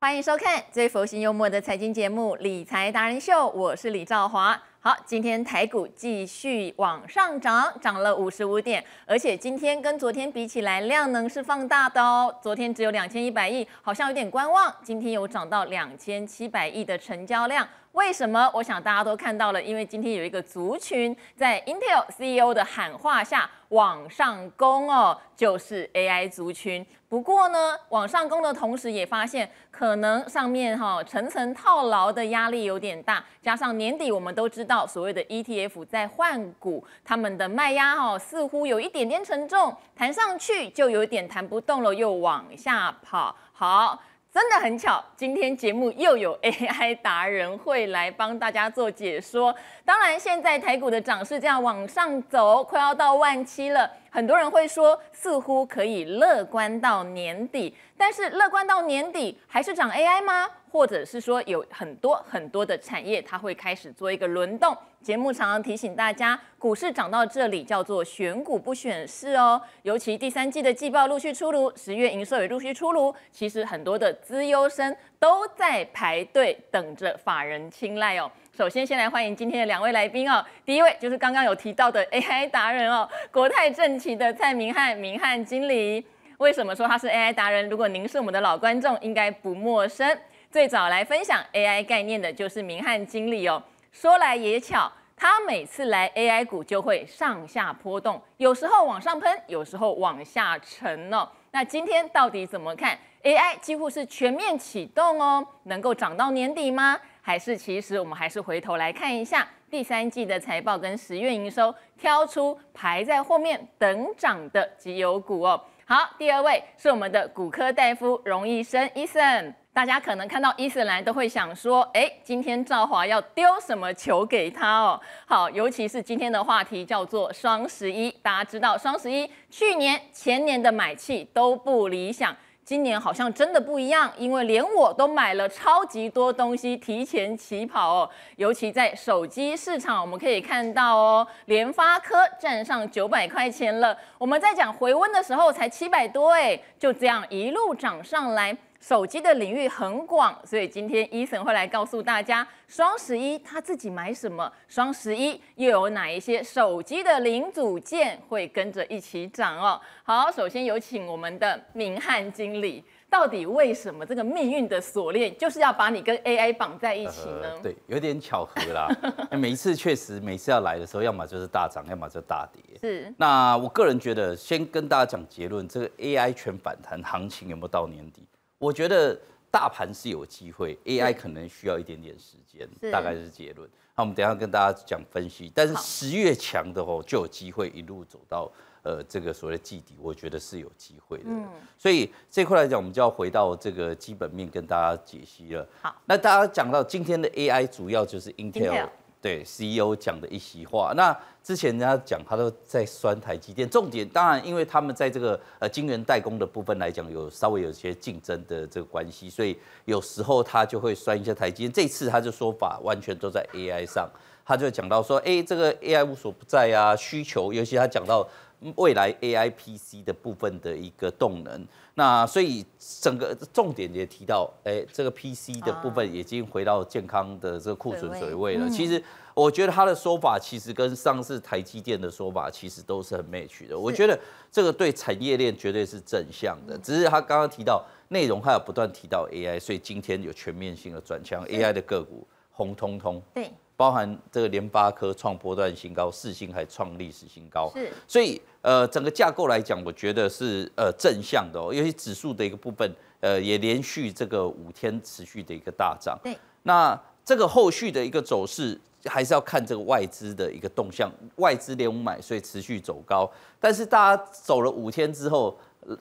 欢迎收看最佛性幽默的财经节目《理财达人秀》，我是李兆华。好，今天台股继续往上涨，涨了五十五点，而且今天跟昨天比起来，量能是放大的哦。昨天只有两千一百亿，好像有点观望，今天有涨到两千七百亿的成交量。为什么？我想大家都看到了，因为今天有一个族群在 Intel CEO 的喊话下往上攻哦，就是 AI 族群。不过呢，往上攻的同时，也发现可能上面哈层层套牢的压力有点大，加上年底我们都知道所谓的 ETF 在换股，他们的卖压哦似乎有一点点沉重，弹上去就有点弹不动了，又往下跑。好。真的很巧，今天节目又有 AI 达人会来帮大家做解说。当然，现在台股的涨势这样往上走，快要到万七了，很多人会说似乎可以乐观到年底，但是乐观到年底还是涨 AI 吗？或者是说有很多很多的产业，它会开始做一个轮动。节目常常提醒大家，股市涨到这里叫做选股不选市哦。尤其第三季的季报陆续出炉，十月营收也陆续出炉，其实很多的资优生都在排队等着法人青睐哦。首先，先来欢迎今天的两位来宾哦。第一位就是刚刚有提到的 AI 达人哦，国泰正奇的蔡明翰，明翰经理。为什么说他是 AI 达人？如果您是我们的老观众，应该不陌生。最早来分享 AI 概念的就是明翰经理哦。说来也巧，他每次来 AI 股就会上下波动，有时候往上喷，有时候往下沉呢。那今天到底怎么看？AI 几乎是全面启动哦，能够涨到年底吗？还是其实我们还是回头来看一下第三季的财报跟十月营收，挑出排在后面等涨的绩优股哦。好，第二位是我们的骨科大夫荣医生 o n 大家可能看到 o n 来都会想说，哎，今天赵华要丢什么球给他哦？好，尤其是今天的话题叫做双十一，大家知道双十一去年前年的买气都不理想。今年好像真的不一样，因为连我都买了超级多东西，提前起跑哦。尤其在手机市场，我们可以看到哦，联发科站上九百块钱了。我们在讲回温的时候才七百多，哎，就这样一路涨上来。手机的领域很广，所以今天 e 森会来告诉大家，双十一他自己买什么，双十一又有哪一些手机的零组件会跟着一起涨哦。好，首先有请我们的明翰经理，到底为什么这个命运的锁链就是要把你跟 AI 绑在一起呢？对，有点巧合啦。每一次确实，每次要来的时候，要么就是大涨，要么就大跌。是。那我个人觉得，先跟大家讲结论，这个 AI 全反弹行情有没有到年底？我觉得大盘是有机会，AI 可能需要一点点时间，大概是结论。那我们等下跟大家讲分析，但是十月强的哦就有机会一路走到呃这个所谓的季底，我觉得是有机会的。嗯，所以这块来讲，我们就要回到这个基本面跟大家解析了。好，那大家讲到今天的 AI 主要就是 Intel。对 CEO 讲的一席话，那之前人家讲他都在酸台积电，重点当然因为他们在这个呃晶圆代工的部分来讲有稍微有些竞争的这个关系，所以有时候他就会酸一下台积电。这次他的说法完全都在 AI 上，他就讲到说，哎，这个 AI 无所不在啊，需求，尤其他讲到。未来 AI PC 的部分的一个动能，那所以整个重点也提到，哎，这个 PC 的部分已经回到健康的这个库存水位了。其实我觉得他的说法其实跟上次台积电的说法其实都是很 match 的。我觉得这个对产业链绝对是正向的，只是他刚刚提到内容还有不断提到 AI，所以今天有全面性的转向 AI 的个股。红彤彤，对，包含这个联发科创波段新高，四星还创历史新高，是，所以呃整个架构来讲，我觉得是呃正向的哦，尤其指数的一个部分，呃也连续这个五天持续的一个大涨，对，那这个后续的一个走势还是要看这个外资的一个动向，外资连五买，所以持续走高，但是大家走了五天之后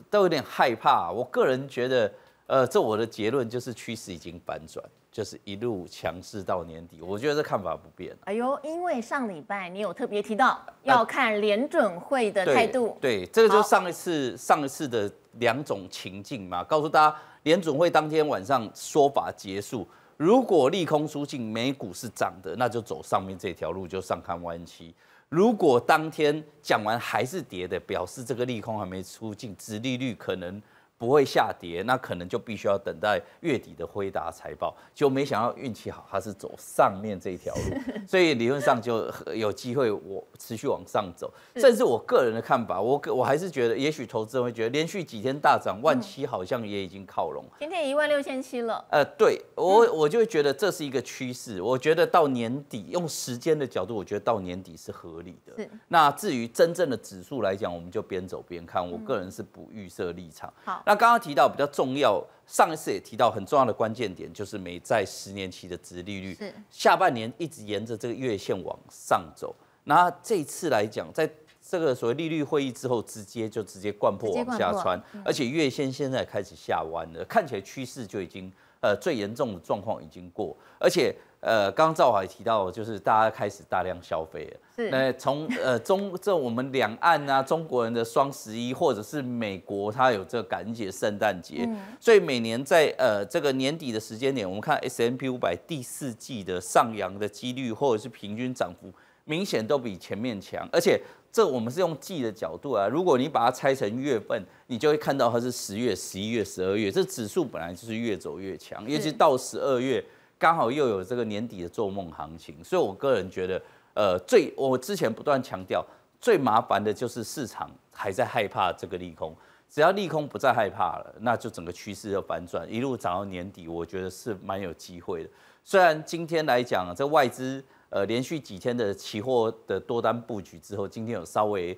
都有点害怕，我个人觉得，呃这我的结论就是趋势已经反转。就是一路强势到年底，我觉得这看法不变。哎呦，因为上礼拜你有特别提到要看联准会的态度。对，这个就上一次、上一次的两种情境嘛，告诉大家，联准会当天晚上说法结束，如果利空出尽，美股是涨的，那就走上面这条路，就上看弯期。如果当天讲完还是跌的，表示这个利空还没出尽，指利率可能。不会下跌，那可能就必须要等待月底的辉达财报。就没想到运气好，它是走上面这条路，所以理论上就有机会我持续往上走。甚至我个人的看法，我我还是觉得，也许投资人会觉得连续几天大涨，万七好像也已经靠拢。今天一万六千七了。呃，对我我就觉得这是一个趋势。我觉得到年底，用时间的角度，我觉得到年底是合理的。那至于真正的指数来讲，我们就边走边看。我个人是不预设立场。好。那刚刚提到比较重要，上一次也提到很重要的关键点，就是美债十年期的值利率，是下半年一直沿着这个月线往上走。那这次来讲，在这个所谓利率会议之后，直接就直接灌破往下穿，而且月线现在开始下弯了，看起来趋势就已经呃最严重的状况已经过，而且。呃，刚刚赵总也提到，就是大家开始大量消费了。是。那从呃中这我们两岸啊，中国人的双十一，或者是美国它有这感恩节、圣诞节，所以每年在呃这个年底的时间点，我们看 S M P 五百第四季的上扬的几率，或者是平均涨幅，明显都比前面强。而且这我们是用季的角度啊，如果你把它拆成月份，你就会看到它是十月、十一月、十二月，这指数本来就是越走越强，尤其到十二月。刚好又有这个年底的做梦行情，所以我个人觉得，呃，最我之前不断强调，最麻烦的就是市场还在害怕这个利空，只要利空不再害怕了，那就整个趋势要反转一路涨到年底，我觉得是蛮有机会的。虽然今天来讲，这外资呃连续几天的期货的多单布局之后，今天有稍微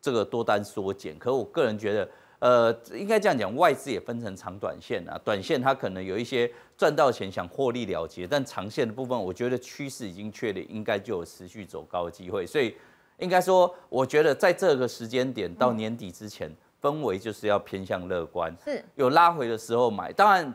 这个多单缩减，可我个人觉得，呃，应该这样讲，外资也分成长短线啊，短线它可能有一些。赚到钱想获利了结，但长线的部分，我觉得趋势已经确立，应该就有持续走高的机会。所以，应该说，我觉得在这个时间点到年底之前，氛围就是要偏向乐观。是有拉回的时候买，当然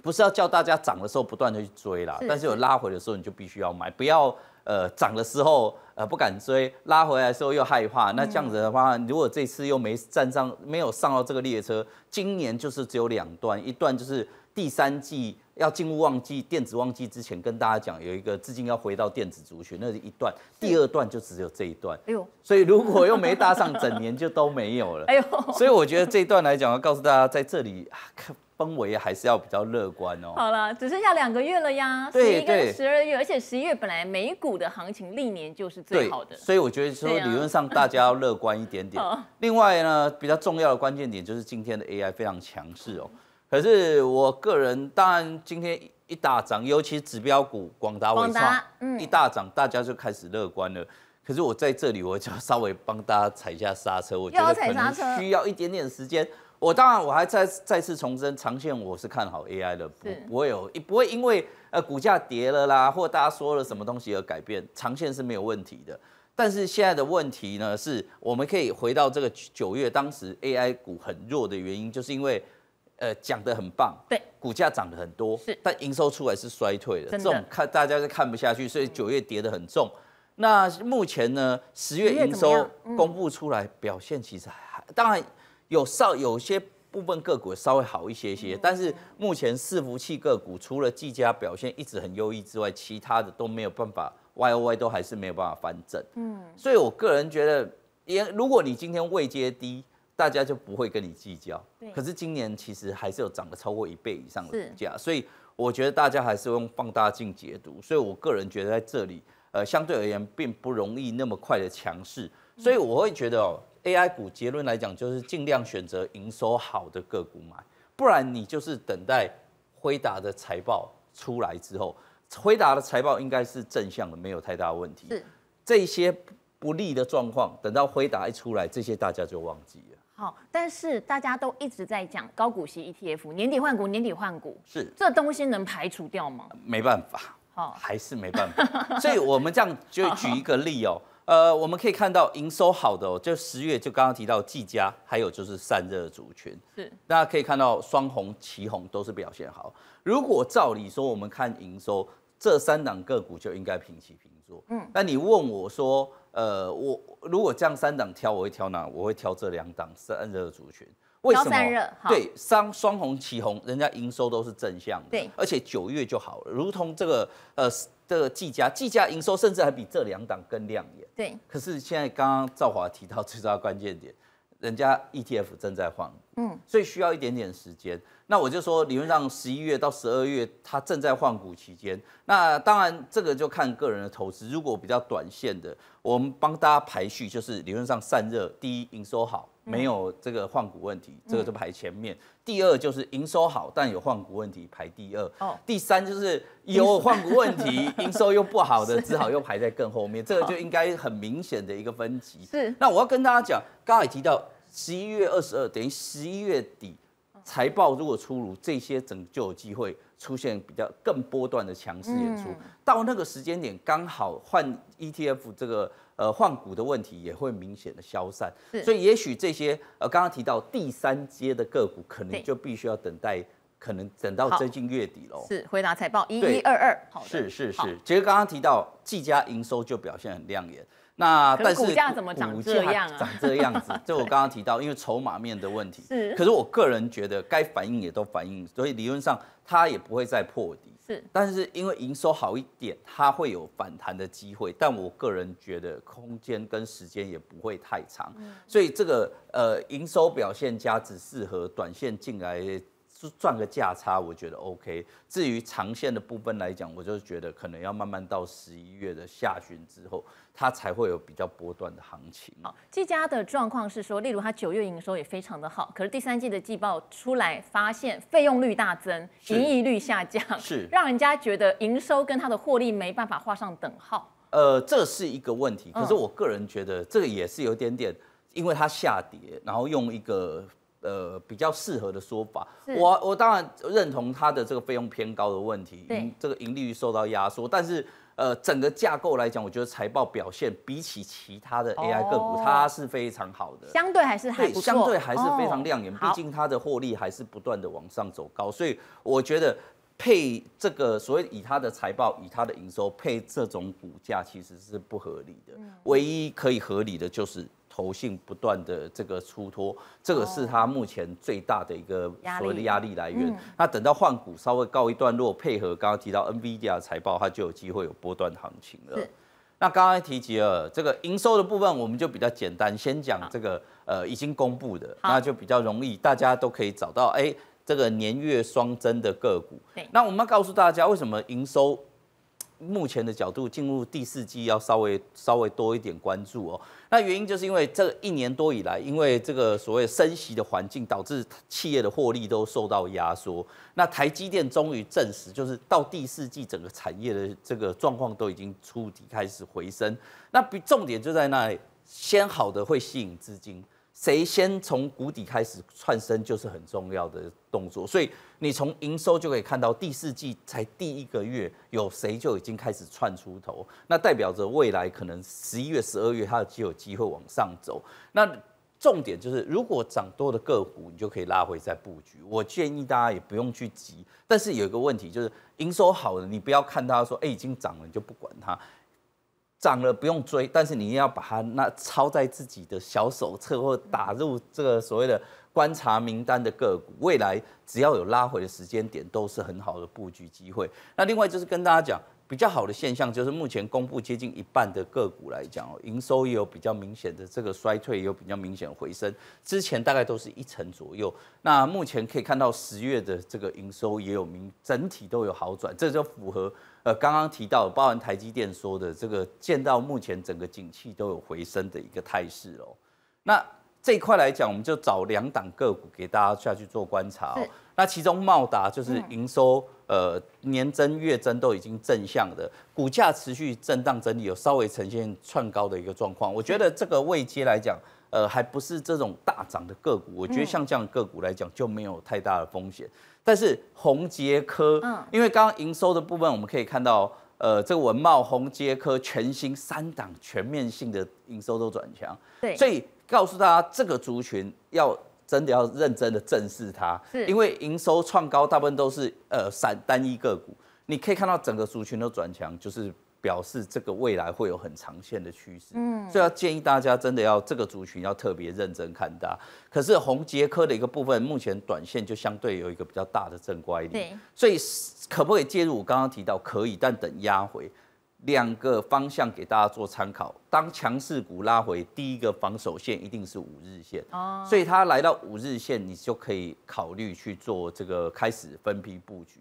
不是要叫大家涨的时候不断的去追啦。但是有拉回的时候，你就必须要买，不要。呃，涨的时候呃不敢追，拉回来时候又害怕。那这样子的话，如果这次又没站上，没有上到这个列车，今年就是只有两段，一段就是第三季要进入旺季，电子旺季之前跟大家讲有一个资金要回到电子族群，那是一段；第二段就只有这一段。哎呦，所以如果又没搭上，整年就都没有了。哎呦，所以我觉得这一段来讲，要告诉大家在这里啊。氛围还是要比较乐观哦。好了，只剩下两个月了呀，十一、十二月，而且十一月本来美股的行情历年就是最好的，所以我觉得说理论上大家要乐观一点点。另外呢，比较重要的关键点就是今天的 AI 非常强势哦。可是我个人当然今天一大涨，尤其指标股广达、伟创，一大涨，大家就开始乐观了。可是我在这里，我就稍微帮大家踩一下刹车，我觉得可能需要一点点时间。我当然，我还再再次重申，长线我是看好 AI 的，不不会有不会因为呃股价跌了啦，或大家说了什么东西而改变，长线是没有问题的。但是现在的问题呢，是我们可以回到这个九月，当时 AI 股很弱的原因，就是因为呃讲的很棒，对，股价涨得很多，是，但营收出来是衰退的，这种看大家是看不下去，所以九月跌得很重。那目前呢，十月营收公布出来，表现其实还当然。有少有些部分个股稍微好一些些，但是目前伺服器个股除了技嘉表现一直很优异之外，其他的都没有办法，Y O Y 都还是没有办法翻正。嗯，所以我个人觉得，也如果你今天位接低，大家就不会跟你计较。可是今年其实还是有涨了超过一倍以上的股价，所以我觉得大家还是用放大镜解读。所以我个人觉得在这里，呃，相对而言并不容易那么快的强势，所以我会觉得哦。AI 股结论来讲，就是尽量选择营收好的个股买，不然你就是等待辉达的财报出来之后，辉达的财报应该是正向的，没有太大问题。是这些不利的状况，等到辉达一出来，这些大家就忘记了。好，但是大家都一直在讲高股息 ETF 年底换股，年底换股。是这东西能排除掉吗？没办法，好还是没办法。所以我们这样就举一个例哦。呃，我们可以看到营收好的哦，就十月就刚刚提到技嘉，还有就是散热族群，是大家可以看到双红旗红都是表现好。如果照理说，我们看营收，这三档个股就应该平起平坐。嗯，那你问我说，呃，我如果这样三档挑，我会挑哪？我会挑这两档散热族群。为什么对双双红齐红，人家营收都是正向的，对，而且九月就好了，如同这个呃这个技嘉，技嘉营收甚至还比这两档更亮眼，对。可是现在刚刚赵华提到最重要关键点，人家 ETF 正在换，嗯，所以需要一点点时间。那我就说理论上十一月到十二月它正在换股期间，那当然这个就看个人的投资，如果比较短线的，我们帮大家排序就是理论上散热第一，营收好。没有这个换股问题，这个就排前面。第二就是营收好，但有换股问题，排第二。哦。第三就是有换股问题，营收又不好的，只好又排在更后面。这个就应该很明显的一个分级。是。那我要跟大家讲，刚才提到十一月二十二，等于十一月底财报如果出炉，这些整就有机会出现比较更波段的强势演出。到那个时间点，刚好换 ETF 这个。呃，换股的问题也会明显的消散，所以也许这些呃，刚刚提到第三阶的个股，可能就必须要等待，可能等到最近月底喽。是回答财报一一二二，好，是是是，其实刚刚提到，技嘉营收就表现很亮眼。那但是股价怎么涨这样啊？涨这样子，就我刚刚提到，因为筹码面的问题。是。可是我个人觉得该反应也都反应，所以理论上它也不会再破底。是。但是因为营收好一点，它会有反弹的机会。但我个人觉得空间跟时间也不会太长。嗯。所以这个呃营收表现家只适合短线进来。就赚个价差，我觉得 OK。至于长线的部分来讲，我就觉得可能要慢慢到十一月的下旬之后，它才会有比较波段的行情。好，这家的状况是说，例如它九月营收也非常的好，可是第三季的季报出来，发现费用率大增，盈利率下降，是让人家觉得营收跟它的获利没办法画上等号。呃，这是一个问题。可是我个人觉得，这个也是有点点，因为它下跌，然后用一个。呃，比较适合的说法，我我当然认同它的这个费用偏高的问题，这个盈利率受到压缩，但是呃，整个架构来讲，我觉得财报表现比起其他的 AI 个股，它是非常好的，相对还是还对，相对还是非常亮眼，毕竟它的获利还是不断的往上走高，所以我觉得配这个所谓以它的财报，以它的营收配这种股价其实是不合理的，唯一可以合理的就是。投信性不断的这个出脱，这个是他目前最大的一个所谓的压力来源。那等到换股稍微告一段落，配合刚刚提到 n i d a 财报，它就有机会有波段行情了。那刚刚提及了这个营收的部分，我们就比较简单，先讲这个呃已经公布的，那就比较容易，大家都可以找到哎这个年月双增的个股。那我们要告诉大家为什么营收。目前的角度进入第四季要稍微稍微多一点关注哦，那原因就是因为这一年多以来，因为这个所谓升息的环境，导致企业的获利都受到压缩。那台积电终于证实，就是到第四季整个产业的这个状况都已经触底开始回升。那比重点就在那里，先好的会吸引资金。谁先从谷底开始窜升，就是很重要的动作。所以你从营收就可以看到，第四季才第一个月有谁就已经开始窜出头，那代表着未来可能十一月、十二月它就有机会往上走。那重点就是，如果涨多的个股，你就可以拉回再布局。我建议大家也不用去急，但是有一个问题就是，营收好了，你不要看它说，哎，已经涨了，你就不管它。涨了不用追，但是你一定要把它那抄在自己的小手册或打入这个所谓的观察名单的个股，未来只要有拉回的时间点，都是很好的布局机会。那另外就是跟大家讲比较好的现象，就是目前公布接近一半的个股来讲，营收也有比较明显的这个衰退，有比较明显回升，之前大概都是一成左右，那目前可以看到十月的这个营收也有明整体都有好转，这就符合。呃，刚刚提到，包含台积电说的这个，见到目前整个景气都有回升的一个态势哦。那这块来讲，我们就找两档个股给大家下去做观察哦。那其中茂达就是营收，呃，年增月增都已经正向的，股价持续震荡，整理，有稍微呈现串高的一个状况。我觉得这个位阶来讲，呃，还不是这种大涨的个股。我觉得像这样个股来讲，就没有太大的风险。但是红杰科，因为刚刚营收的部分，我们可以看到，呃，这个文茂、红杰科全新三档全面性的营收都转强，对，所以告诉大家，这个族群要真的要认真的正视它，因为营收创高，大部分都是呃散单一个股，你可以看到整个族群都转强，就是。表示这个未来会有很长线的趋势，嗯，所以要建议大家真的要这个族群要特别认真看它。可是红杰科的一个部分，目前短线就相对有一个比较大的正乖离，所以可不可以介入？我刚刚提到可以，但等压回两个方向给大家做参考。当强势股拉回，第一个防守线一定是五日线哦，所以它来到五日线，你就可以考虑去做这个开始分批布局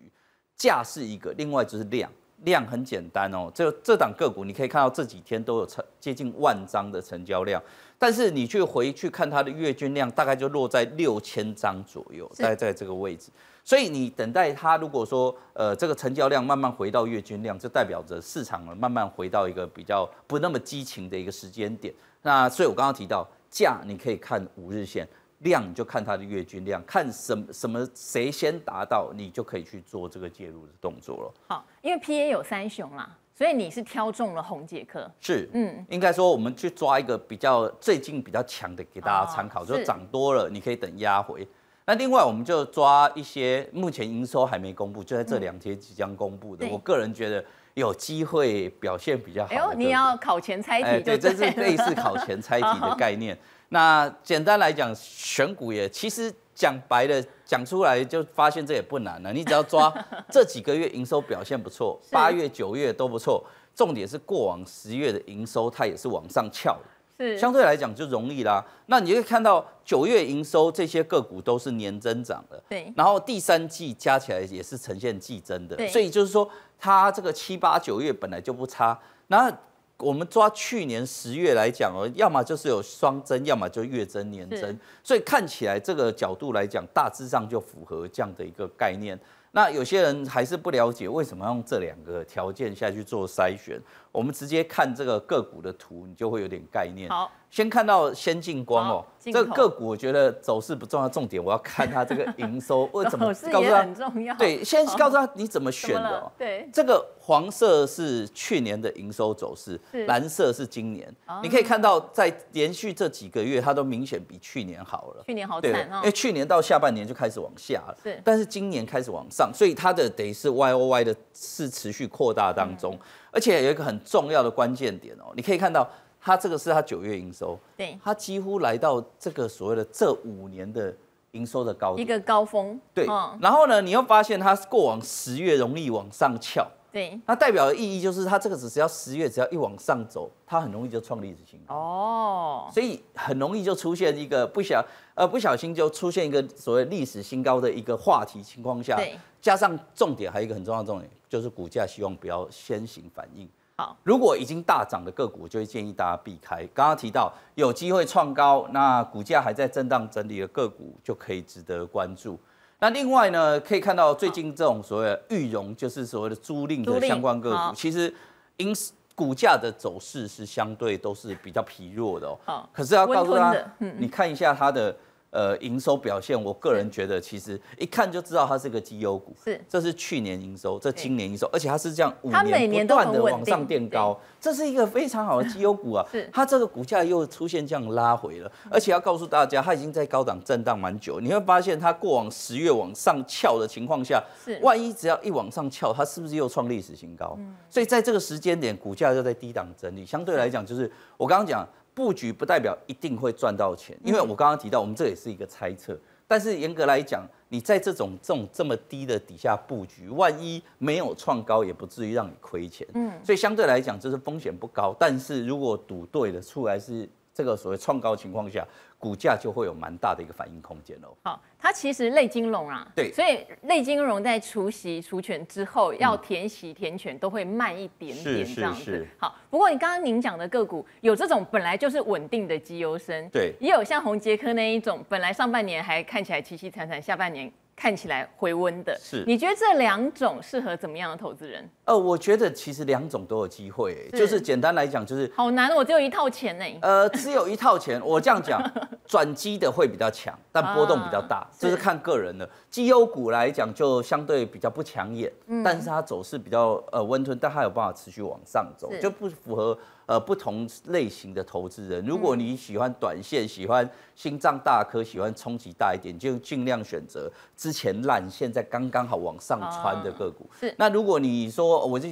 价是一个，另外就是量。量很简单哦，这这档个股你可以看到这几天都有成接近万张的成交量，但是你去回去看它的月均量，大概就落在六千张左右，在在这个位置。所以你等待它，如果说呃这个成交量慢慢回到月均量，就代表着市场慢慢回到一个比较不那么激情的一个时间点。那所以我刚刚提到价，你可以看五日线。量就看它的月均量，看什什么谁先达到，你就可以去做这个介入的动作了。好，因为 P A 有三雄啦，所以你是挑中了红杰克。是，嗯，应该说我们去抓一个比较最近比较强的给大家参考，就涨多了你可以等压回。那另外我们就抓一些目前营收还没公布，就在这两天即将公布的，我个人觉得有机会表现比较好。哎呦，你要考前猜题，对，这是类似考前猜题的概念。那简单来讲，选股也其实讲白了讲出来，就发现这也不难了。你只要抓这几个月营收表现不错，八月、九月都不错。重点是过往十月的营收，它也是往上翘的，是相对来讲就容易啦。那你可以看到九月营收这些个股都是年增长的，对。然后第三季加起来也是呈现季增的，所以就是说，它这个七八九月本来就不差，那。我们抓去年十月来讲哦，要么就是有双增，要么就月增年增，所以看起来这个角度来讲，大致上就符合这样的一个概念。那有些人还是不了解，为什么要用这两个条件下去做筛选？我们直接看这个个股的图，你就会有点概念。好，先看到先进光哦，这个个股我觉得走势不重要，重点我要看它这个营收 为什么告诉他。很重要。对，先告诉他你怎么选的。对，这个黄色是去年的营收走势，蓝色是今年。你可以看到，在连续这几个月，它都明显比去年好了。去年好惨因为去年到下半年就开始往下了。对，但是今年开始往上，所以它的等于是 Y O Y 的是持续扩大当中。而且有一个很重要的关键点哦，你可以看到，它这个是它九月营收，对，它几乎来到这个所谓的这五年的营收的高一个高峰，对。然后呢，你又发现它过往十月容易往上翘，对。那代表的意义就是，它这个只是要十月只要一往上走，它很容易就创历史新高哦，所以很容易就出现一个不小呃不小心就出现一个所谓历史新高的一个话题情况下，对。加上重点还有一个很重要的重点。就是股价希望不要先行反应。好，如果已经大涨的个股，就会建议大家避开。刚刚提到有机会创高，那股价还在震荡整理的个股，就可以值得关注。那另外呢，可以看到最近这种所谓的“裕融”，就是所谓的租赁的相关个股，其实因股价的走势是相对都是比较疲弱的。好，可是要告诉他，你看一下它的。呃，营收表现，我个人觉得其实一看就知道它是个绩优股。是，这是去年营收，这今年营收，而且它是这样五年不断的往上垫高，这是一个非常好的绩优股啊。是，它这个股价又出现这样拉回了，而且要告诉大家，它已经在高档震荡蛮久。你会发现它过往十月往上翘的情况下，是，万一只要一往上翘，它是不是又创历史新高？嗯，所以在这个时间点，股价就在低档整理，相对来讲就是我刚刚讲。布局不代表一定会赚到钱，因为我刚刚提到，我们这也是一个猜测。但是严格来讲，你在这种这种这么低的底下布局，万一没有创高，也不至于让你亏钱。嗯，所以相对来讲，就是风险不高。但是如果赌对了，出来是。这个所谓创高情况下，股价就会有蛮大的一个反应空间哦。好，它其实类金融啊，对，所以类金融在除息除权之后，要填息填权都会慢一点点，这样子。好，不过你刚刚您讲的个股有这种本来就是稳定的绩优生，对，也有像宏杰科那一种本来上半年还看起来凄凄惨惨，下半年看起来回温的，是。你觉得这两种适合怎么样的投资人？呃，我觉得其实两种都有机会，就是简单来讲，就是好难，我只有一套钱呢。呃，只有一套钱，我这样讲，转机的会比较强，但波动比较大，这是看个人的。绩优股来讲，就相对比较不抢眼，嗯，但是它走势比较呃温吞，但它有办法持续往上走，就不符合呃不同类型的投资人。如果你喜欢短线，喜欢心脏大颗，喜欢冲击大一点，就尽量选择之前烂，现在刚刚好往上穿的个股。是，那如果你说。我就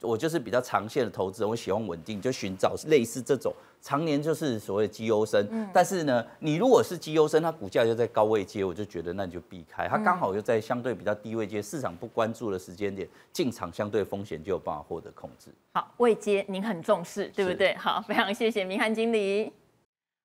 我就是比较长线的投资，我喜欢稳定，就寻找类似这种常年就是所谓绩优生。但是呢，你如果是绩优生，它股价就在高位接，我就觉得那你就避开。它刚好又在相对比较低位接，市场不关注的时间点进场，相对风险就有办法获得控制。好，位接您很重视，对不对？好，非常谢谢明翰经理。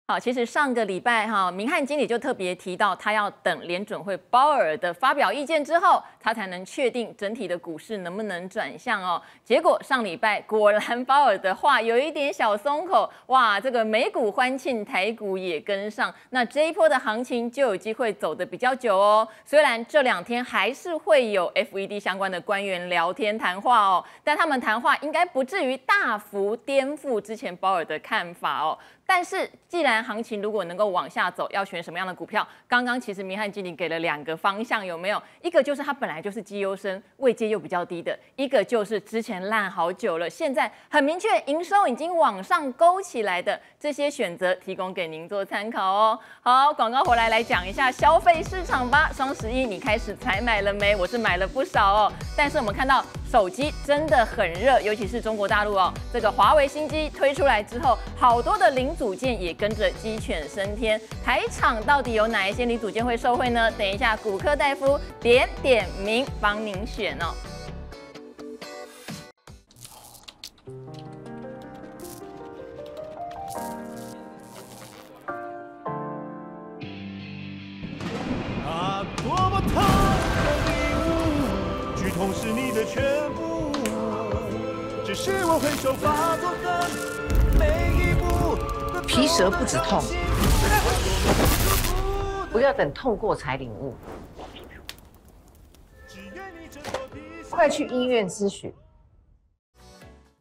好，其实上个礼拜哈，明翰经理就特别提到，他要等联准会鲍尔的发表意见之后，他才能确定整体的股市能不能转向哦。结果上礼拜果然鲍尔的话有一点小松口，哇，这个美股欢庆，台股也跟上，那这一波的行情就有机会走得比较久哦。虽然这两天还是会有 F E D 相关的官员聊天谈话哦，但他们谈话应该不至于大幅颠覆之前鲍尔的看法哦。但是，既然行情如果能够往下走，要选什么样的股票？刚刚其实明翰经理给了两个方向，有没有？一个就是它本来就是绩优生，位阶又比较低的；一个就是之前烂好久了，现在很明确营收已经往上勾起来的这些选择，提供给您做参考哦。好，广告回来来讲一下消费市场吧。双十一你开始采买了没？我是买了不少哦。但是我们看到手机真的很热，尤其是中国大陆哦，这个华为新机推出来之后，好多的零。组件也跟着鸡犬升天，台场到底有哪一些你主件会受惠呢？等一下，骨科大夫点点名帮您选哦。剧痛是你的全部。只是我很少发作的每一。皮蛇不止痛，不要等痛过才领悟，快去医院咨询。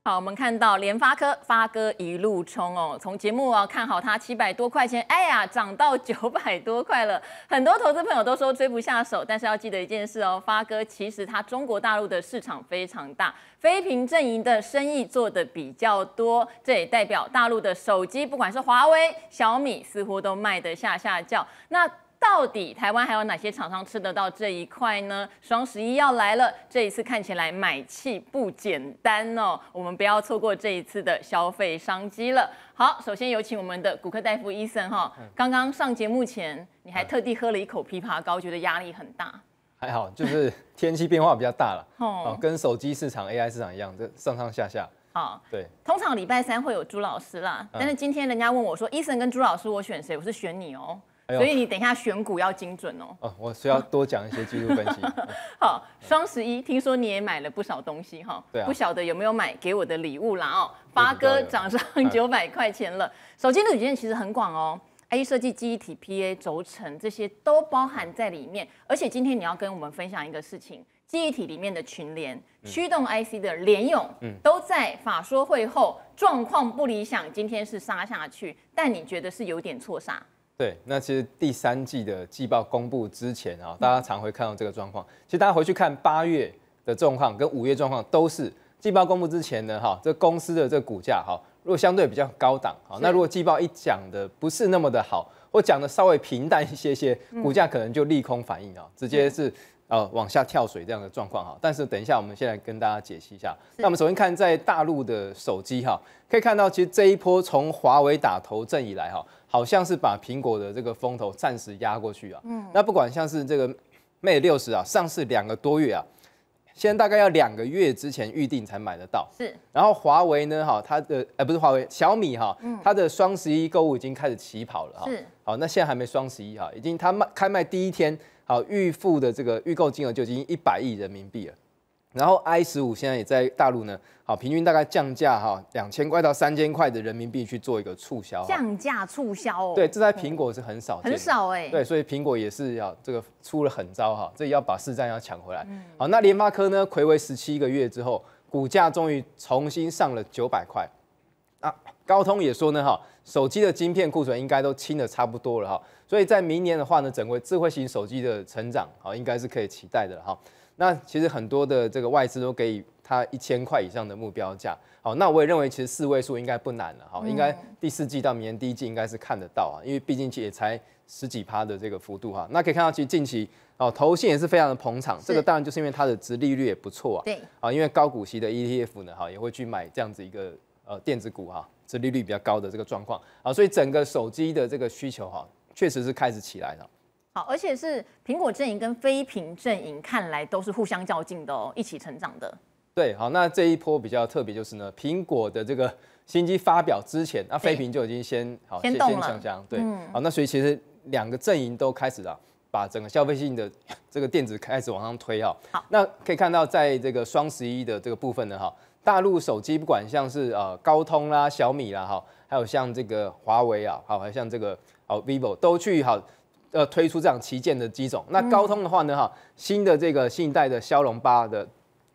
好，我们看到联发科发哥一路冲哦，从节目啊看好它七百多块钱，哎呀涨到九百多块了，很多投资朋友都说追不下手，但是要记得一件事哦，发哥其实它中国大陆的市场非常大，非屏阵营的生意做的比较多，这也代表大陆的手机不管是华为、小米，似乎都卖得下下叫。那到底台湾还有哪些厂商吃得到这一块呢？双十一要来了，这一次看起来买气不简单哦。我们不要错过这一次的消费商机了。好，首先有请我们的骨科大夫伊生哈。刚刚上节目前，你还特地喝了一口枇杷膏，觉得压力很大。还好，就是天气变化比较大了。哦，跟手机市场、AI 市场一样，这上上下下。好，对，通常礼拜三会有朱老师啦，但是今天人家问我，说伊生跟朱老师，我选谁？我是选你哦。所以你等一下选股要精准哦。哦，我需要多讲一些技术分析。好，双十一听说你也买了不少东西哈。对啊。不晓得有没有买给我的礼物啦哦。八哥涨上九百块钱了。手机的组件其实很广哦，A 设计、记忆体、PA 轴承这些都包含在里面。而且今天你要跟我们分享一个事情，记忆体里面的群联驱动 IC 的联用，嗯，都在法说会后状况不理想，今天是杀下去，但你觉得是有点错杀。对，那其实第三季的季报公布之前啊，大家常会看到这个状况。其实大家回去看八月的状况跟五月状况都是季报公布之前呢，哈，这公司的这股价哈，如果相对比较高档，好，那如果季报一讲的不是那么的好，或讲的稍微平淡一些些，股价可能就利空反应啊，直接是呃往下跳水这样的状况哈。但是等一下，我们现在跟大家解析一下。那我们首先看在大陆的手机哈，可以看到其实这一波从华为打头阵以来哈。好像是把苹果的这个风头暂时压过去啊。嗯，那不管像是这个 Mate 六十啊，上市两个多月啊，现在大概要两个月之前预定才买得到。是，然后华为呢，哈，它的呃不是华为，小米哈，它的双十一购物已经开始起跑了哈。是，好，那现在还没双十一哈，已经它卖开卖第一天，好，预付的这个预购金额就已经一百亿人民币了。然后，i 十五现在也在大陆呢，好，平均大概降价哈，两千块到三千块的人民币去做一个促销，降价促销哦，对，这在苹果是很少，很少哎，对，所以苹果也是要这个出了狠招哈，这要把市占要抢回来。好，那联发科呢，亏为十七个月之后，股价终于重新上了九百块。啊，高通也说呢，哈，手机的晶片库存应该都清的差不多了哈，所以在明年的话呢，整个智慧型手机的成长啊，应该是可以期待的哈。那其实很多的这个外资都给它一千块以上的目标价，好，那我也认为其实四位数应该不难了，好，应该第四季到明年第一季应该是看得到啊，因为毕竟也才十几趴的这个幅度哈，那可以看到其实近期哦，投信也是非常的捧场，这个当然就是因为它的殖利率也不错啊，对，啊，因为高股息的 ETF 呢，哈，也会去买这样子一个呃电子股哈，殖利率比较高的这个状况啊，所以整个手机的这个需求哈，确实是开始起来了。而且是苹果阵营跟非屏阵营看来都是互相较劲的哦，一起成长的。对，好，那这一波比较特别就是呢，苹果的这个新机发表之前，那非屏就已经先好先动了。对，好，那所以其实两个阵营都开始了。把整个消费性的这个电子开始往上推啊。好，那可以看到在这个双十一的这个部分呢，哈，大陆手机不管像是呃高通啦、小米啦，哈，还有像这个华为啊，好，还有像这个哦 vivo 都去好。呃，推出这样旗舰的机种，那高通的话呢，哈，新的这个新一代的骁龙八的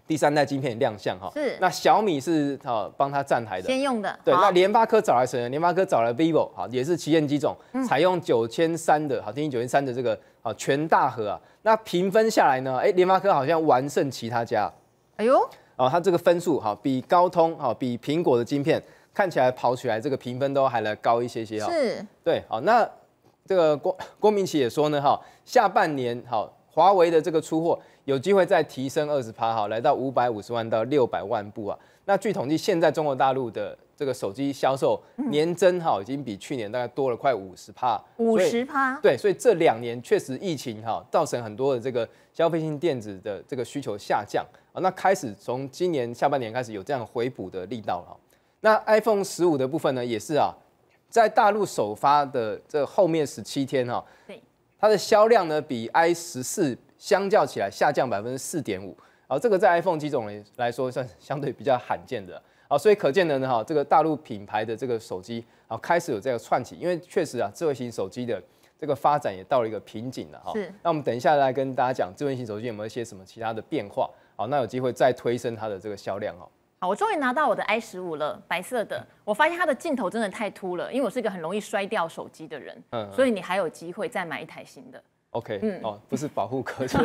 第三代晶片亮相哈，是。那小米是啊，帮它站台的，先用的，对。那联发科找来谁？联发科找来 vivo，哈，也是旗舰机种，采用九千三的，好，天玑九千三的这个啊全大核啊。那评分下来呢，哎，联发科好像完胜其他家。哎呦，啊，它这个分数哈比高通，哈比苹果的晶片，看起来跑起来这个评分都还来高一些些啊。是。对，好，那。这个郭郭明奇也说呢，哈，下半年好，华为的这个出货有机会再提升二十趴，好，来到五百五十万到六百万部啊。那据统计，现在中国大陆的这个手机销售年增，好，已经比去年大概多了快五十趴，五十趴。对，所以这两年确实疫情哈，造成很多的这个消费性电子的这个需求下降啊。那开始从今年下半年开始有这样回补的力道了。那 iPhone 十五的部分呢，也是啊。在大陆首发的这后面十七天哈，它的销量呢比 i 十四相较起来下降百分之四点五，啊，这个在 iPhone 机种来来说算相对比较罕见的，啊，所以可见的呢哈，这个大陆品牌的这个手机啊开始有这个串起，因为确实啊，智慧型手机的这个发展也到了一个瓶颈了哈。那我们等一下来跟大家讲智慧型手机有没有一些什么其他的变化，好，那有机会再推升它的这个销量哦。好，我终于拿到我的 i 十五了，白色的。我发现它的镜头真的太凸了，因为我是一个很容易摔掉手机的人。嗯。所以你还有机会再买一台新的。OK。嗯。哦，不是保护壳，是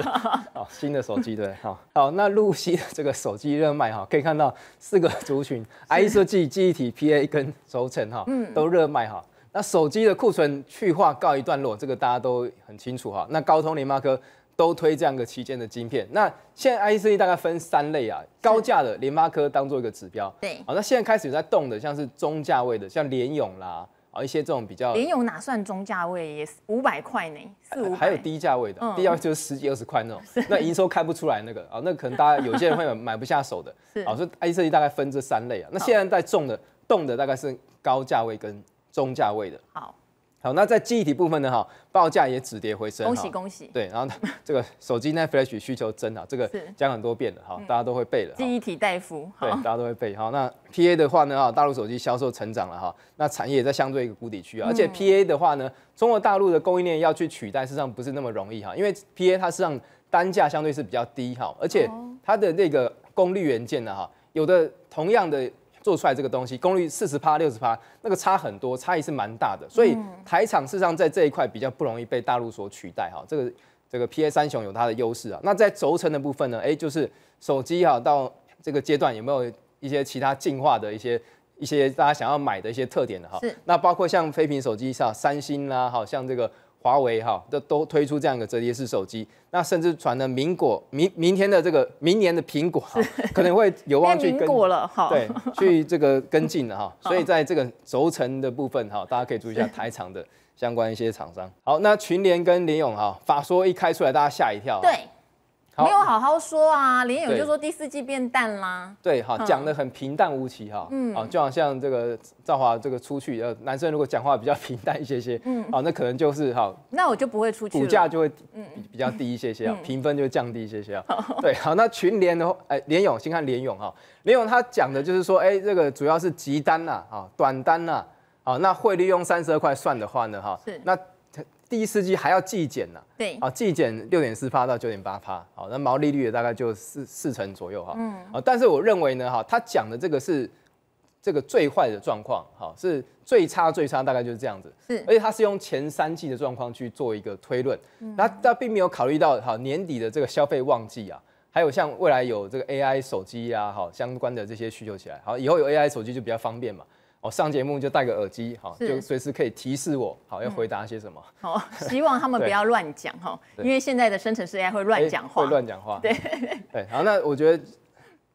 哦，新的手机对。好。好，那露西的这个手机热卖哈，可以看到四个族群，i 设计记忆体、PA 跟轴承哈，都热卖哈。那手机的库存去化告一段落，这个大家都很清楚哈。那高通零妈科都推这样个期间的晶片。那现在 I C 大概分三类啊，高价的联发科当做一个指标。对，好，那现在开始有在动的，像是中价位的，像联咏啦，啊，一些这种比较。联咏哪算中价位？也是五百块呢，四五。还有低价位的，低位就是十几二十块那种，那营收看不出来那个啊，那可能大家有些人会买不下手的。是啊，所以 I C C 大概分这三类啊。那现在在种的、动的大概是高价位跟中价位的。好。好，那在记忆体部分呢？哈，报价也止跌回升。恭喜恭喜！对，然后 这个手机那 flash 需求真啊，这个讲很多遍了哈，大家都会背了。记忆体代付，对，大家都会背哈。那 PA 的话呢？哈，大陆手机销售成长了哈，那产业也在相对一个谷底区啊。而且 PA 的话呢，中国大陆的供应链要去取代，事实上不是那么容易哈，因为 PA 它实际上单价相对是比较低哈，而且它的那个功率元件呢哈，有的同样的。做出来这个东西，功率四十帕、六十帕，那个差很多，差异是蛮大的。所以台厂事实上在这一块比较不容易被大陆所取代哈。这个这个 P A 三雄有它的优势啊。那在轴承的部分呢？哎，就是手机哈，到这个阶段有没有一些其他进化的一些一些大家想要买的一些特点的哈？那包括像非屏手机像三星啦，好像这个。华为哈都都推出这样一个折叠式手机，那甚至传的苹果明明天的这个明年的苹果可能会有望去跟了对，去这个跟进的哈，所以在这个轴承的部分哈，大家可以注意一下台厂的相关一些厂商。好，那群联跟联勇哈，法说一开出来，大家吓一跳。对。没有好好说啊，连勇就说第四季变淡啦。对，好讲的很平淡无奇哈，嗯，啊，就好像这个赵华这个出去，呃，男生如果讲话比较平淡一些些，嗯，啊，那可能就是哈，那我就不会出去，股价就会比比较低一些些，啊，评分就降低一些些啊。对，好，那群联的，哎，连勇先看连勇哈，连勇他讲的就是说，哎，这个主要是急单呐，啊，短单呐，啊，那汇率用三十二块算的话呢，哈，是那。第一、四季还要季减呢，对，啊，季减六点四趴到九点八趴，好，那毛利率大概就四四成左右哈，嗯，啊，但是我认为呢，哈，他讲的这个是这个最坏的状况，哈，是最差最差，大概就是这样子，是，而且他是用前三季的状况去做一个推论，那他并没有考虑到哈年底的这个消费旺季啊，还有像未来有这个 AI 手机啊，好，相关的这些需求起来，好，以后有 AI 手机就比较方便嘛。哦，上节目就戴个耳机，好，就随时可以提示我，好要回答些什么。好，希望他们 不要乱讲哈，因为现在的生成式 AI 会乱讲话，会乱讲话。对 对，好，那我觉得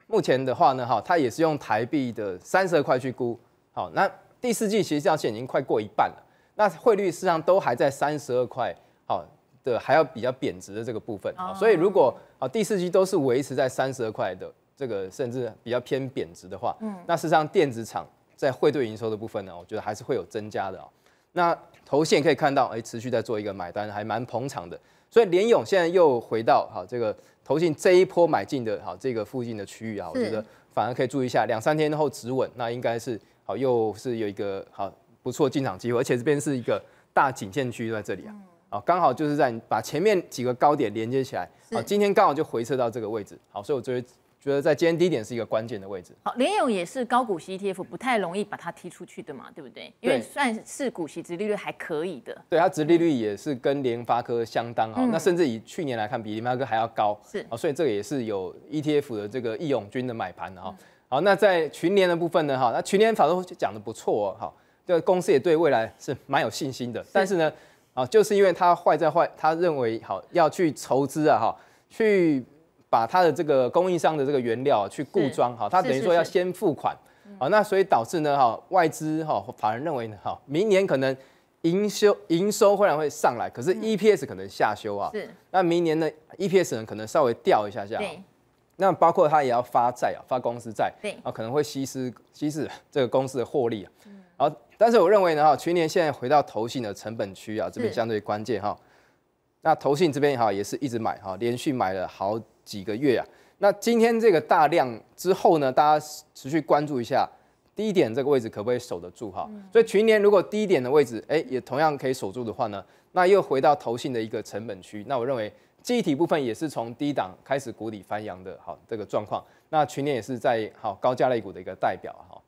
目前的话呢，哈，它也是用台币的三十二块去估。好，那第四季其实上线已经快过一半了，那汇率事实上都还在三十二块，好，的还要比较贬值的这个部分。啊，所以如果啊第四季都是维持在三十二块的这个，甚至比较偏贬值的话，嗯，那事实上电子厂。在汇兑营收的部分呢，我觉得还是会有增加的啊。那头线可以看到，哎，持续在做一个买单，还蛮捧场的。所以联勇现在又回到哈这个头线这一波买进的哈这个附近的区域啊，我觉得反而可以注意一下，两三天后止稳，那应该是好又是有一个好不错进场机会，而且这边是一个大颈线区在这里啊，啊刚好就是在把前面几个高点连接起来啊，今天刚好就回撤到这个位置，好，所以我觉得。觉得在今天低点是一个关键的位置。好，联咏也是高股息 ETF，不太容易把它踢出去的嘛，对不对？因为算是股息值利率还可以的。对，它值利率也是跟联发科相当好，那甚至以去年来看，比联发科还要高。是啊，所以这个也是有 ETF 的这个义勇军的买盘啊。好，那在群联的部分呢，哈，那群联法都讲的不错，好，对，公司也对未来是蛮有信心的。但是呢，啊，就是因为它坏在坏，他认为好要去筹资啊，哈，去。把它的这个供应商的这个原料去固装好，它等于说要先付款啊，那所以导致呢，哈外资哈法人认为呢，哈明年可能营收营收忽然会上来，可是 EPS 可能下修啊，是那明年呢 EPS 呢可能稍微掉一下下，对，那包括它也要发债啊，发公司债，对啊，可能会稀释稀释 这个公司的获利啊，然后但是我认为呢，哈去年现在回到投信的成本区啊，这边相对关键哈，那投信这边哈也是一直买哈，连续买了好。几个月啊？那今天这个大量之后呢？大家持续关注一下低点这个位置可不可以守得住哈？所以群联如果低点的位置哎，也同样可以守住的话呢，那又回到投信的一个成本区。那我认为忆体部分也是从低档开始股底翻扬的哈，这个状况。那群联也是在好高价类股的一个代表哈。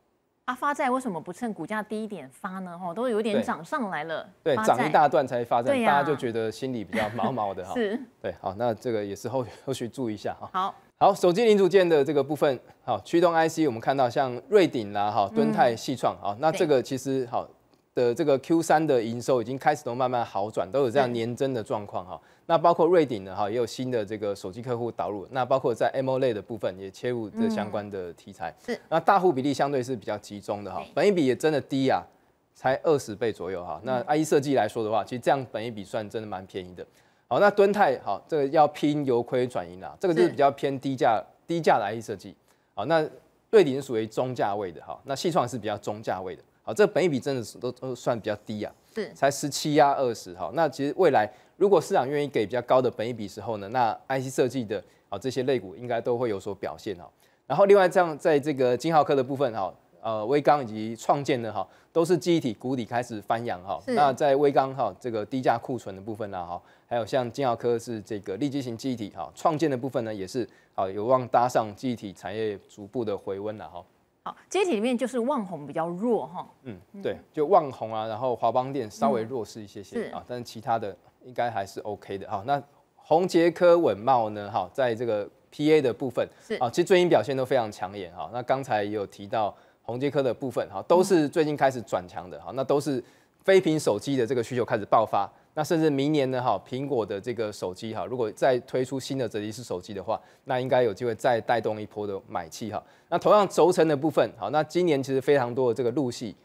啊，发债为什么不趁股价低一点发呢？哈，都有点涨上来了，对，涨一大段才发债，对大家就觉得心里比较毛毛的哈。是，对，好，那这个也是后后续注意一下哈。好好，手机零组件的这个部分，好，驱动 IC，我们看到像瑞鼎啦，哈，敦泰、系创好，那这个其实好，的这个 Q 三的营收已经开始都慢慢好转，都有这样年增的状况哈。那包括瑞鼎呢，哈，也有新的这个手机客户导入。那包括在 MO 类的部分也切入这相关的题材。是，那大户比例相对是比较集中的哈，本一比也真的低啊，才二十倍左右哈。那 I E 设计来说的话，其实这样本一比算真的蛮便宜的。好，那敦泰好，这个要拼油亏转盈啦，这个就是比较偏低价低价的 I E 设计。好，那瑞鼎属于中价位的哈，那细创是比较中价位的。好，这本一比真的是都都算比较低啊，是，才十七呀，二十哈。那其实未来。如果市场愿意给比较高的本一比时候呢，那 IC 设计的啊这些类股应该都会有所表现哈。然后另外这样在这个金浩科的部分哈，呃微钢以及创建的哈都是记忆体谷底开始翻扬哈。那在微钢哈这个低价库存的部分呢哈，还有像金浩科是这个立即型记忆体哈，创建的部分呢也是啊有望搭上记忆体产业逐步的回温了哈。好，记体里面就是旺宏比较弱哈。嗯，对，就旺宏啊，然后华邦电稍微弱势一些些啊，但是其他的。应该还是 OK 的哈。那宏捷科稳茂呢？哈，在这个 PA 的部分，啊，其实最近表现都非常抢眼哈。那刚才也有提到宏捷科的部分，哈，都是最近开始转强的哈。那都是非屏手机的这个需求开始爆发。那甚至明年呢，哈，苹果的这个手机哈，如果再推出新的折叠式手机的话，那应该有机会再带动一波的买气哈。那同样轴承的部分，好，那今年其实非常多的这个路系。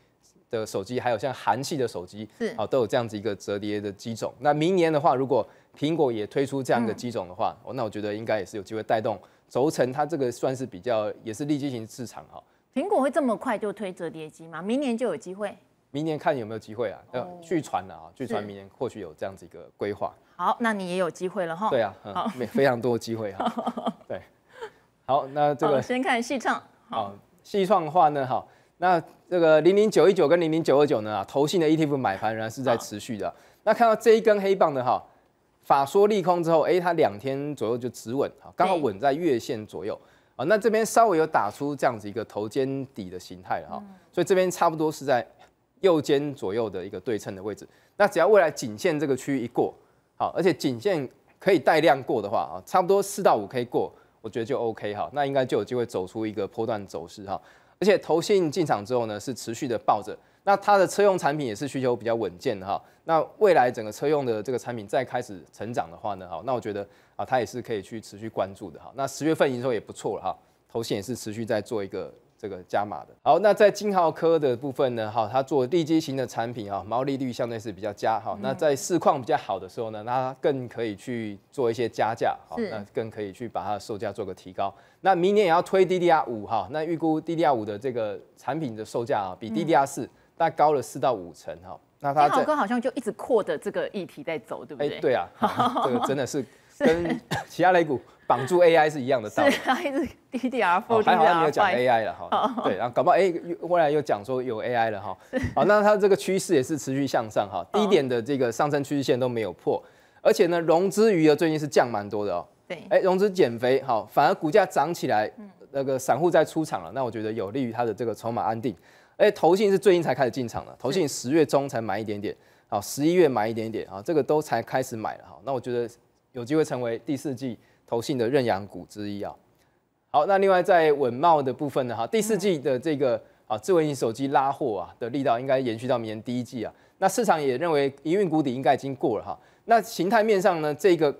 的手机还有像韩系的手机是啊，都有这样子一个折叠的机种。那明年的话，如果苹果也推出这样的机种的话，那我觉得应该也是有机会带动轴承。它这个算是比较也是利即型市场哈。苹果会这么快就推折叠机吗？明年就有机会？明年看有没有机会啊？哦，据传啊，据传明年或许有这样子一个规划。好，那你也有机会了哈。对啊，嗯、非常多机会哈。对，好，那这个先看西创。好，西创的话呢，哈。那这个零零九一九跟零零九二九呢啊，头性的 ETF 买盘仍然是在持续的。那看到这一根黑棒的哈，法说利空之后，哎，它两天左右就止稳哈，刚好稳在月线左右啊。那这边稍微有打出这样子一个头肩底的形态了哈，所以这边差不多是在右肩左右的一个对称的位置。那只要未来颈线这个区域一过，好，而且颈线可以带量过的话啊，差不多四到五 K 过，我觉得就 OK 哈，那应该就有机会走出一个波段走势哈。而且投信进场之后呢，是持续的抱着。那它的车用产品也是需求比较稳健哈。那未来整个车用的这个产品再开始成长的话呢，哈，那我觉得啊，它也是可以去持续关注的哈。那十月份营收也不错了哈，投信也是持续在做一个。这个加码的好，那在金豪科的部分呢，哈，它做地基型的产品啊，毛利率相对是比较佳哈。那在市况比较好的时候呢，它更可以去做一些加价哈，那更可以去把它的售价做个提高。那明年也要推 DDR 五哈，那预估 DDR 五的这个产品的售价啊，比 DDR 四大概高了四到五成哈。那晶豪科好像就一直扩的这个议题在走，对不对？哎，对啊，这个真的是跟 其他类股。绑住 AI 是一样的道理，是一直是 DDR，我还好像没有讲 AI 了哈。对，然后搞不好哎，未来又讲说有 AI 了哈。好，那它这个趋势也是持续向上哈，低点的这个上升趋势线都没有破，而且呢，融资余额最近是降蛮多的哦。对，哎，融资减肥好，反而股价涨起来，那个散户在出场了，那我觉得有利于它的这个筹码安定。哎，投信是最近才开始进场的，投信十月中才买一点点，好，十一月买一点点啊，这个都才开始买了哈，那我觉得有机会成为第四季。投信的认养股之一啊，好，那另外在稳茂的部分呢，哈，第四季的这个啊，智慧型手机拉货啊的力道应该延续到明年第一季啊，那市场也认为营运谷底应该已经过了哈，那形态面上呢，这个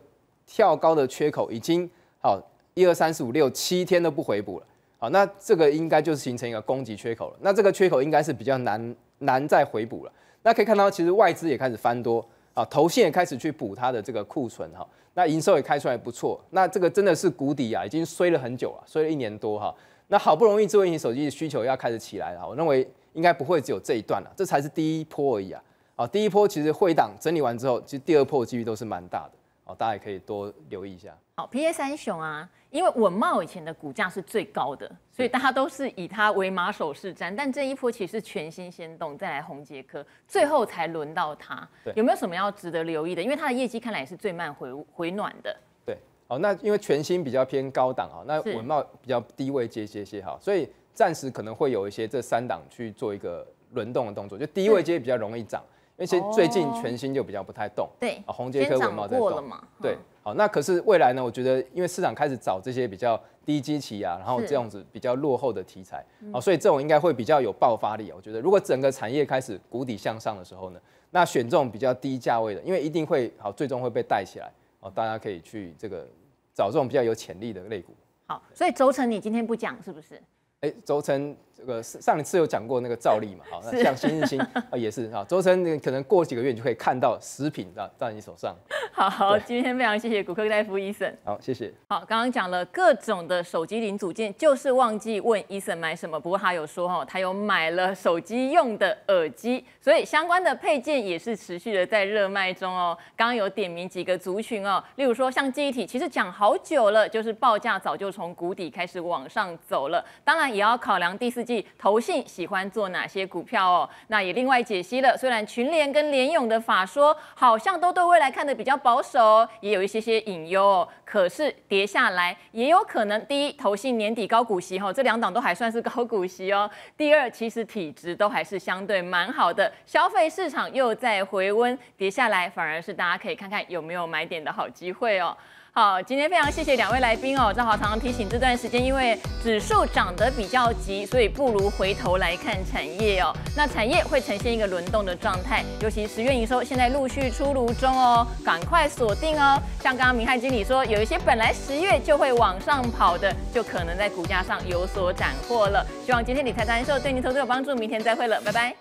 跳高的缺口已经好一二三四五六七天都不回补了，好，那这个应该就是形成一个供给缺口了，那这个缺口应该是比较难难再回补了，那可以看到其实外资也开始翻多。啊，头线也开始去补它的这个库存哈，那营收也开出来不错，那这个真的是谷底啊，已经衰了很久了，衰了一年多哈，那好不容易智型手机的需求要开始起来了，我认为应该不会只有这一段了，这才是第一波而已啊，啊，第一波其实会档整理完之后，其实第二波机遇都是蛮大的。大家也可以多留意一下。好，P A 三雄啊，因为稳茂以前的股价是最高的，所以大家都是以它为马首是瞻。但这一波其实全新先动，再来红杰科，最后才轮到它。有没有什么要值得留意的？因为它的业绩看来也是最慢回回暖的。对，好，那因为全新比较偏高档啊，那稳茂比较低位接些些哈，所以暂时可能会有一些这三档去做一个轮动的动作，就低位接比较容易涨。那些最近全新就比较不太动，对，红杰科、文茂在动，对，好，那可是未来呢？我觉得，因为市场开始找这些比较低基期啊，然后这样子比较落后的题材，啊，所以这种应该会比较有爆发力。我觉得，如果整个产业开始谷底向上的时候呢，那选这种比较低价位的，因为一定会好，最终会被带起来。哦，大家可以去这个找这种比较有潜力的类股。好，所以轴承你今天不讲是不是？哎，轴承。这个上一次有讲过那个照例嘛，好，像新日新啊，也是啊。周生，可能过几个月你就可以看到食品啊到你手上。好，今天非常谢谢骨科大夫 Eason。好，谢谢。好，刚刚讲了各种的手机零组件，就是忘记问 Eason 买什么，不过他有说哈，他有买了手机用的耳机，所以相关的配件也是持续的在热卖中哦。刚刚有点名几个族群哦，例如说像记忆体，其实讲好久了，就是报价早就从谷底开始往上走了，当然也要考量第四。投信喜欢做哪些股票哦？那也另外解析了。虽然群联跟联勇的法说好像都对未来看得比较保守，也有一些些隐忧哦。可是跌下来也有可能，第一，投信年底高股息哦，这两档都还算是高股息哦。第二，其实体质都还是相对蛮好的，消费市场又在回温，跌下来反而是大家可以看看有没有买点的好机会哦。好，今天非常谢谢两位来宾哦。正好常常提醒，这段时间因为指数涨得比较急，所以不如回头来看产业哦。那产业会呈现一个轮动的状态，尤其十月营收现在陆续出炉中哦，赶快锁定哦。像刚刚明翰经理说，有一些本来十月就会往上跑的，就可能在股价上有所斩获了。希望今天理财谈人寿对您投资有帮助，明天再会了，拜拜。